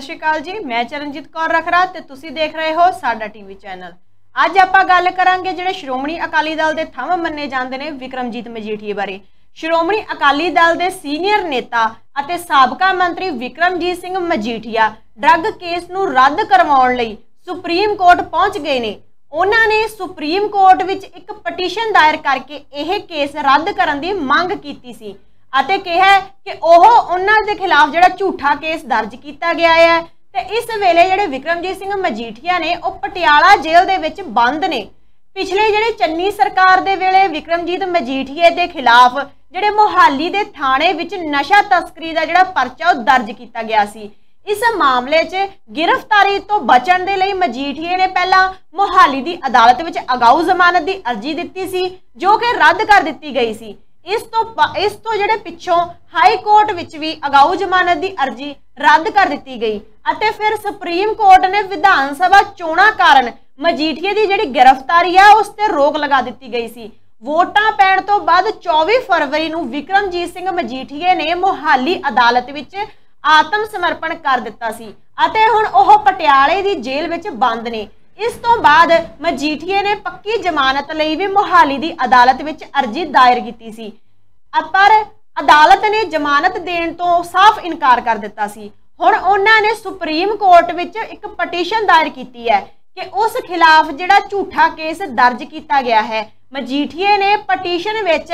ਸਤਿ ਸ਼੍ਰੀ ਅਕਾਲ ਜੀ ਮੈਂ ਚਰਨਜੀਤ ਕੌਰ ਰਖਰਾ ਤੇ ਤੁਸੀਂ ਦੇਖ ਰਹੇ ਹੋ ਸਾਡਾ ਟੀਵੀ ਚੈਨਲ ਅੱਜ ਆਪਾਂ ਗੱਲ ਕਰਾਂਗੇ ਜਿਹੜੇ ਸ਼੍ਰੋਮਣੀ ਅਕਾਲੀ ਦਲ ਦੇ ਥੰਮ ਮੰਨੇ ਜਾਂਦੇ ਨੇ ਵਿਕਰਮਜੀਤ ਮਜੀਠੀਏ ਬਾਰੇ ਸ਼੍ਰੋਮਣੀ ਅਕਾਲੀ ਦਲ ਦੇ ਸੀਨੀਅਰ ਨੇਤਾ ਅਤੇ ਸਾਬਕਾ ਮੰਤਰੀ ਵਿਕਰਮਜੀਤ ਸਿੰਘ ਮਜੀਠੀਆ ਡਰੱਗ ਕੇਸ ਨੂੰ ਰੱਦ ਕਰਵਾਉਣ ਲਈ ਸੁਪਰੀਮ ਕੋਰਟ ਪਹੁੰਚ ਗਏ ਨੇ ਉਹਨਾਂ ਨੇ ਸੁਪਰੀਮ ਕੋਰਟ ਵਿੱਚ ਇੱਕ ਪਟੀਸ਼ਨ ਦਾਇਰ ਕਰਕੇ ਇਹ ਕੇਸ ਰੱਦ ਕਰਨ ਦੀ ਮੰਗ ਕੀਤੀ ਸੀ ਅਤੇ ਕਿਹਾ ਕਿ ਉਹ ਉਹਨਾਂ ਦੇ ਖਿਲਾਫ ਜਿਹੜਾ ਝੂਠਾ ਕੇਸ ਦਰਜ ਕੀਤਾ ਗਿਆ ਹੈ ਤੇ ਇਸ ਵੇਲੇ ਜਿਹੜੇ ਵਿਕਰਮਜੀਤ ਸਿੰਘ ਮਜੀਠੀਆ ਨੇ ਉਹ ਪਟਿਆਲਾ ਜੇਲ੍ਹ ਦੇ ਵਿੱਚ ਬੰਦ ਨੇ ਪਿਛਲੇ ਜਿਹੜੇ ਚੰਨੀ ਸਰਕਾਰ ਦੇ ਵੇਲੇ ਵਿਕਰਮਜੀਤ ਮਜੀਠੀਏ ਦੇ ਖਿਲਾਫ ਜਿਹੜੇ ਮੋਹਾਲੀ ਦੇ ਥਾਣੇ ਵਿੱਚ ਨਸ਼ਾ ਤਸਕਰੀ ਦਾ ਜਿਹੜਾ ਪਰਚਾ ਉਹ ਦਰਜ ਕੀਤਾ ਗਿਆ ਸੀ ਇਸ ਮਾਮਲੇ 'ਚ ਗ੍ਰਿਫਤਾਰੀ ਤੋਂ ਬਚਣ ਦੇ ਲਈ ਮਜੀਠੀਏ ਨੇ ਪਹਿਲਾਂ ਮੋਹਾਲੀ ਦੀ ਅਦਾਲਤ ਵਿੱਚ ਅਗਾਊ ਜ਼ਮਾਨਤ ਦੀ ਅਰਜ਼ੀ ਦਿੱਤੀ ਸੀ ਜੋ ਕਿ ਰੱਦ ਕਰ ਦਿੱਤੀ ਗਈ ਸੀ ਇਸ ਤੋਂ ਇਸ ਤੋਂ ਜਿਹੜੇ ਪਿੱਛੋਂ ਹਾਈ ਕੋਰਟ ਵਿੱਚ ਵੀ ਅਗਾਊ ਜ਼ਮਾਨਤ ਦੀ ਅਰਜ਼ੀ ਰੱਦ ਕਰ ਦਿੱਤੀ ਗਈ ਅਤੇ ਫਿਰ ਸੁਪਰੀਮ ਕੋਰਟ ਨੇ ਵਿਧਾਨ ਸਭਾ ਚੋਣਾਂ ਕਾਰਨ ਮਜੀਠੀਏ ਦੀ ਜਿਹੜੀ ਗ੍ਰਿਫਤਾਰੀ ਆ ਉਸ ਤੇ ਰੋਕ ਲਗਾ ਦਿੱਤੀ ਗਈ ਸੀ ਵੋਟਾਂ ਪੈਣ ਤੋਂ ਬਾਅਦ 24 ਫਰਵਰੀ ਨੂੰ ਵਿਕਰਮਜੀਤ ਸਿੰਘ ਮਜੀਠੀਏ ਨੇ ਮੋਹਾਲੀ ਅਦਾਲਤ ਵਿੱਚ ਆਤਮ ਸਮਰਪਣ ਕਰ ਦਿੱਤਾ ਸੀ ਅਤੇ ਹੁਣ ਉਹ ਪਟਿਆਲੇ ਦੀ ਜੇਲ੍ਹ ਵਿੱਚ ਬੰਦ ਨੇ ਇਸ ਤੋਂ ਬਾਅਦ ਮਜੀਠੀਏ ਨੇ ਪੱਕੀ ਜ਼ਮਾਨਤ ਲਈ ਵੀ ਮੁਹਾਲੀ ਦੀ ਅਦਾਲਤ ਵਿੱਚ ਅਰਜ਼ੀ ਦਾਇਰ ਕੀਤੀ ਸੀ ਪਰ ਅਦਾਲਤ ਨੇ ਜ਼ਮਾਨਤ ਦੇਣ ਤੋਂ ਸਾਫ਼ ਇਨਕਾਰ ਕਰ ਦਿੱਤਾ ਸੀ ਹੁਣ ਉਹਨਾਂ ਨੇ ਸੁਪਰੀਮ ਕੋਰਟ ਵਿੱਚ ਇੱਕ ਪਟੀਸ਼ਨ ਦਾਇਰ ਕੀਤੀ ਹੈ ਕਿ ਉਸ ਖਿਲਾਫ ਜਿਹੜਾ ਝੂਠਾ ਕੇਸ ਦਰਜ ਕੀਤਾ ਗਿਆ ਹੈ ਮਜੀਠੀਏ ਨੇ ਪਟੀਸ਼ਨ ਵਿੱਚ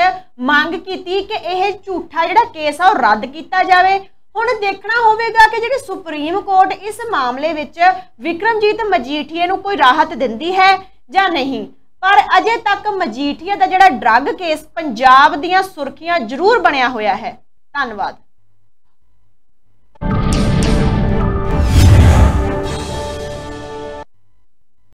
ਮੰਗ ਕੀਤੀ ਕਿ ਇਹ ਝੂਠਾ ਜਿਹੜਾ ਕੇਸ ਆ ਉਹ ਰੱਦ ਕੀਤਾ ਜਾਵੇ ਹੁਣ ਦੇਖਣਾ ਹੋਵੇਗਾ ਕਿ ਜਿਹੜੀ ਸੁਪਰੀਮ ਕੋਰਟ ਇਸ ਮਾਮਲੇ ਵਿੱਚ ਵਿਕਰਮਜੀਤ ਮਜੀਠੀਏ ਨੂੰ ਕੋਈ ਰਾਹਤ ਦਿੰਦੀ ਹੈ ਜਾਂ ਨਹੀਂ ਪਰ ਅਜੇ ਤੱਕ ਮਜੀਠੀਏ ਦਾ ਜਿਹੜਾ ਡਰੱਗ ਕੇਸ ਪੰਜਾਬ ਦੀਆਂ ਸੁਰਖੀਆਂ ਜ਼ਰੂਰ ਬਣਿਆ ਹੋਇਆ ਹੈ ਧੰਨਵਾਦ